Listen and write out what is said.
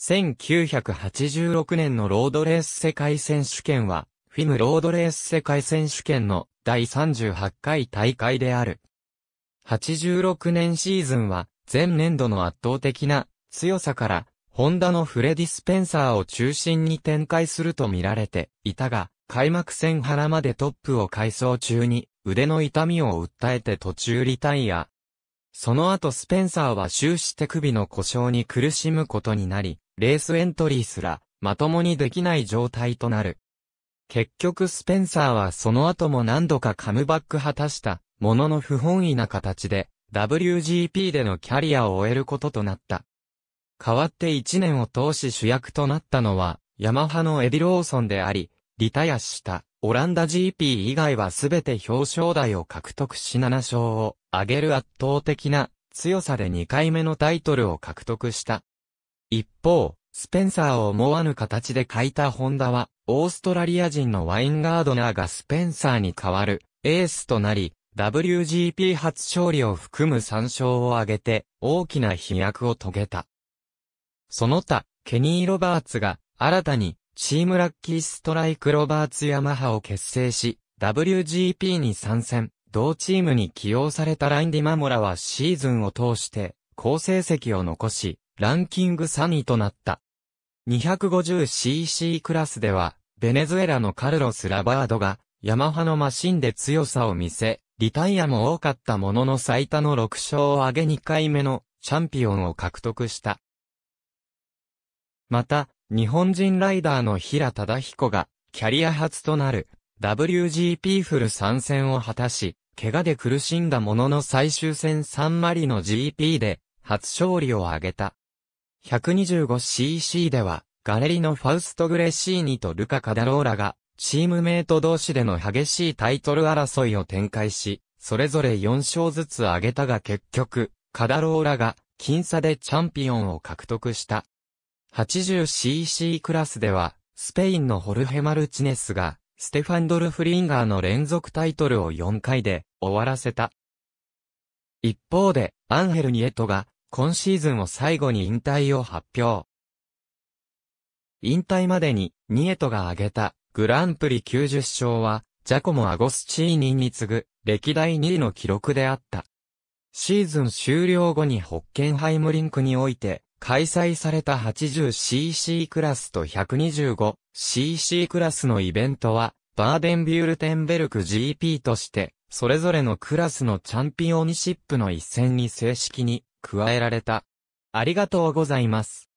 1986年のロードレース世界選手権は、フィムロードレース世界選手権の第38回大会である。86年シーズンは、前年度の圧倒的な強さから、ホンダのフレディ・スペンサーを中心に展開すると見られていたが、開幕戦原までトップを改装中に腕の痛みを訴えて途中リタイア。その後スペンサーは終始手首の故障に苦しむことになり、レースエントリーすら、まともにできない状態となる。結局スペンサーはその後も何度かカムバック果たした、ものの不本意な形で、WGP でのキャリアを終えることとなった。代わって1年を通し主役となったのは、ヤマハのエディ・ローソンであり、リタヤしたオランダ GP 以外はすべて表彰台を獲得し7勝を挙げる圧倒的な強さで2回目のタイトルを獲得した。一方、スペンサーを思わぬ形で書いたホンダは、オーストラリア人のワインガードナーがスペンサーに代わるエースとなり、WGP 初勝利を含む3勝を挙げて大きな飛躍を遂げた。その他、ケニー・ロバーツが新たにチームラッキーストライク・ロバーツ・ヤマハを結成し、WGP に参戦、同チームに起用されたラインディ・マモラはシーズンを通して好成績を残し、ランキング3位となった。250cc クラスでは、ベネズエラのカルロス・ラバードが、ヤマハのマシンで強さを見せ、リタイアも多かったものの最多の6勝を挙げ2回目のチャンピオンを獲得した。また、日本人ライダーの平忠彦が、キャリア初となる WGP フル参戦を果たし、怪我で苦しんだものの最終戦3マリの GP で初勝利を挙げた。125cc では、ガレリのファウスト・グレシーニとルカ・カダローラが、チームメイト同士での激しいタイトル争いを展開し、それぞれ4勝ずつ挙げたが結局、カダローラが、僅差でチャンピオンを獲得した。80cc クラスでは、スペインのホルヘ・マルチネスが、ステファンドル・フリンガーの連続タイトルを4回で終わらせた。一方で、アンヘル・ニエトが今シーズンを最後に引退を発表。引退までに、ニエトが挙げた、グランプリ90勝は、ジャコモ・アゴスチーニに次ぐ、歴代2位の記録であった。シーズン終了後にホッケンハイムリンクにおいて、開催された 80cc クラスと 125cc クラスのイベントは、バーデンビュールテンベルク GP として、それぞれのクラスのチャンピオンシップの一戦に正式に加えられた。ありがとうございます。